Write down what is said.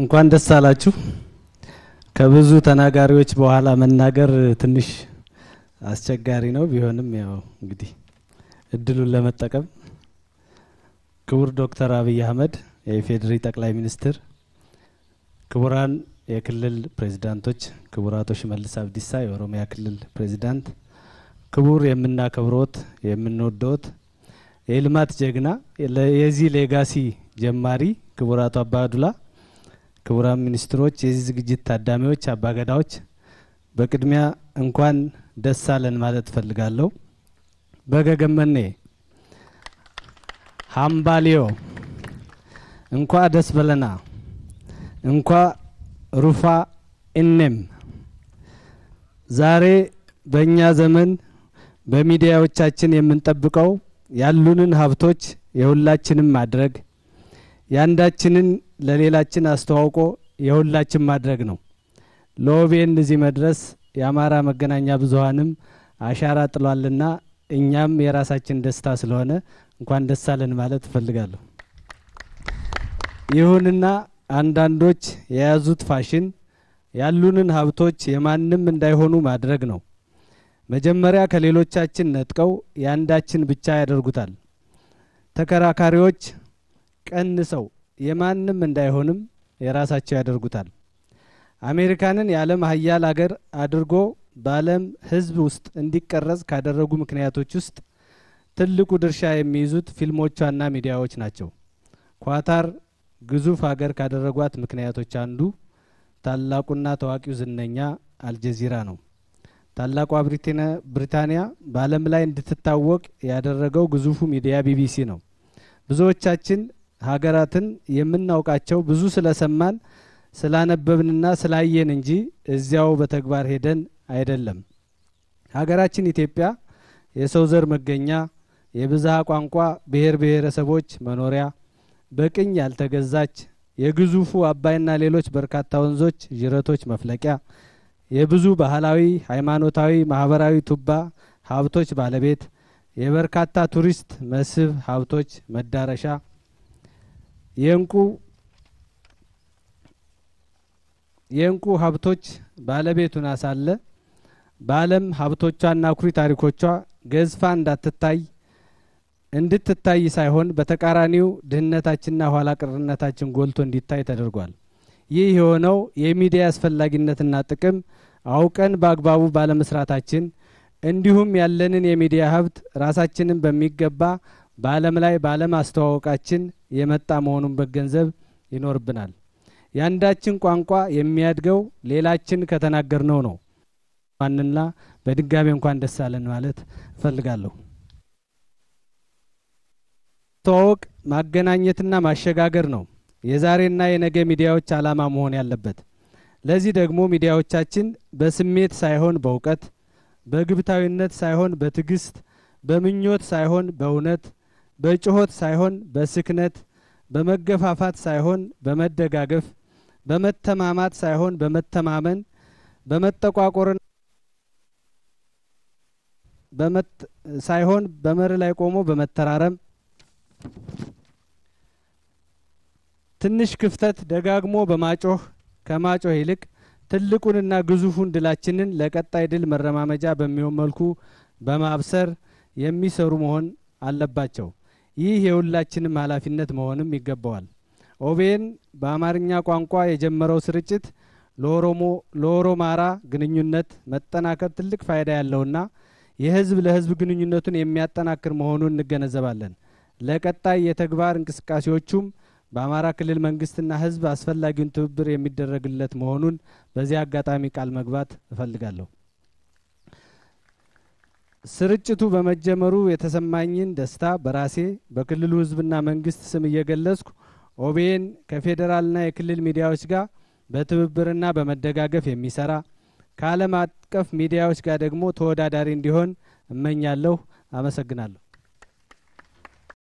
እንኳን ደስ አላችሁ። ከብዙ ተናጋሪዎች በኋላ መናገር ትንሽ አስቸጋሪ ነው። ቢሆንም ያው እንግዲህ እድሉን ለመጠቀም ክቡር ዶክተር አብይ አህመድ የኢፌዴሪ ጠቅላይ ሚኒስትር፣ ክቡራን የክልል ፕሬዚዳንቶች፣ ክቡር አቶ ሽመልስ አብዲሳ የኦሮሚያ ክልል ፕሬዚዳንት፣ ክቡር የምናከብሮት የምንወደዎት የልማት ጀግና የዚህ ሌጋሲ ጀማሪ ክቡር አቶ አባዱላ ክቡራን ሚኒስትሮች፣ የዚህ ዝግጅት ታዳሚዎች፣ አባገዳዎች በቅድሚያ እንኳን ደስ አለን ማለት እፈልጋለሁ። በገገመኔ ሃምባሊዮ እንኳ ደስ በለና እንኳ ሩፋ እኔም ዛሬ በእኛ ዘመን በሚዲያዎቻችን የምንጠብቀው ያሉንን ሀብቶች የሁላችንም ማድረግ የአንዳችንን ለሌላችን አስተዋውቆ የሁላችን ማድረግ ነው። ለወቤን እዚህ መድረስ የአማራ መገናኛ ብዙሀንም አሻራ ጥሏልና እኛም የራሳችን ደስታ ስለሆነ እንኳን ደስ አለን ማለት እፈልጋለሁ። ይሁንና አንዳንዶች የያዙት ፋሽን ያሉንን ሀብቶች የማንም እንዳይሆኑ ማድረግ ነው። መጀመሪያ ከሌሎቻችን ነጥቀው የአንዳችን ብቻ ያደርጉታል። ተከራካሪዎች ቀንሰው የማንም እንዳይሆንም የራሳቸው ያደርጉታል። አሜሪካንን የዓለም ሀያል አገር አድርጎ በዓለም ሕዝብ ውስጥ እንዲቀረጽ ካደረጉ ምክንያቶች ውስጥ ትልቁ ድርሻ የሚይዙት ፊልሞቿና ሚዲያዎች ናቸው። ኳታር ግዙፍ ሀገር ካደረጓት ምክንያቶች አንዱ ታላቁና ታዋቂው ዝነኛ አልጀዚራ ነው። ታላቋ ብሪታንያ በዓለም ላይ እንድትታወቅ ያደረገው ግዙፉ ሚዲያ ቢቢሲ ነው። ብዙዎቻችን ሀገራትን የምናውቃቸው ብዙ ስለሰማን ስላነበብንና ስላየን እንጂ እዚያው በተግባር ሄደን አይደለም። ሀገራችን ኢትዮጵያ የሰው ዘር መገኛ፣ የብዝሃ ቋንቋ ብሔር ብሔረሰቦች መኖሪያ፣ በቅኝ ያልተገዛች፣ የግዙፉ አባይና ሌሎች በርካታ ወንዞች ጅረቶች መፍለቂያ፣ የብዙ ባህላዊ፣ ሃይማኖታዊ፣ ማህበራዊ ቱባ ሀብቶች ባለቤት፣ የበርካታ ቱሪስት መስህብ ሀብቶች መዳረሻ የእንቁ የእንቁ ሀብቶች ባለቤቱን አሳለ በዓለም ሀብቶቿና አኩሪ ታሪኮቿ ገዝፋ እንዳትታይ እንድትታይ ሳይሆን በተቃራኒው ድህነታችንና ኋላ ቅርነታችን ጎልቶ እንዲታይ ተደርጓል። ይህ የሆነው የሚዲያ አስፈላጊነትና ጥቅም አውቀን በአግባቡ ባለመስራታችን እንዲሁም ያለንን የሚዲያ ሀብት ራሳችንን በሚገባ በዓለም ላይ ባለማስተዋወቃችን የመጣ መሆኑን መገንዘብ ይኖርብናል። የአንዳችን ቋንቋ የሚያድገው ሌላችን ከተናገርነው ነው። ማንና በድጋሜ እንኳን ደስ አለን ማለት እፈልጋለሁ። ተዋወቅ ማገናኘትና ማሸጋገር ነው የዛሬና የነገ ሚዲያዎች ዓላማ መሆን ያለበት። ለዚህ ደግሞ ሚዲያዎቻችን በስሜት ሳይሆን በእውቀት፣ በግብታዊነት ሳይሆን በትዕግስት፣ በምኞት ሳይሆን በእውነት በጩኸት ሳይሆን በስክነት በመገፋፋት ሳይሆን በመደጋገፍ በመተማማት ሳይሆን በመተማመን በመጠቋቆርን ሳይሆን በመር ላይ ቆሞ በመተራረም ትንሽ ክፍተት ደጋግሞ በማጮህ ከማጮህ ይልቅ ትልቁንና ግዙፉን ድላችንን ለቀጣይ ድል መረማመጃ በሚሆን መልኩ በማብሰር የሚሰሩ መሆን አለባቸው። ይህ የሁላችንም ኃላፊነት መሆንም ይገባዋል። ኦቤን በአማርኛ ቋንቋ የጀመረው ስርጭት ለኦሮሞ ለኦሮማራ ግንኙነት መጠናከር ትልቅ ፋይዳ ያለውና የህዝብ ለህዝብ ግንኙነቱን የሚያጠናክር መሆኑን እንገነዘባለን። ለቀጣይ የተግባር እንቅስቃሴዎቹም በአማራ ክልል መንግስትና ህዝብ አስፈላጊውን ትብብር የሚደረግለት መሆኑን በዚህ አጋጣሚ ቃል መግባት እፈልጋለሁ። ስርጭቱ በመጀመሩ የተሰማኝን ደስታ በራሴ በክልሉ ህዝብና መንግስት ስም እየገለጽኩ ኦቤን ከፌዴራልና የክልል ሚዲያዎች ጋር በትብብርና በመደጋገፍ የሚሰራ ከዓለም አቀፍ ሚዲያዎች ጋር ደግሞ ተወዳዳሪ እንዲሆን እመኛለሁ። አመሰግናለሁ።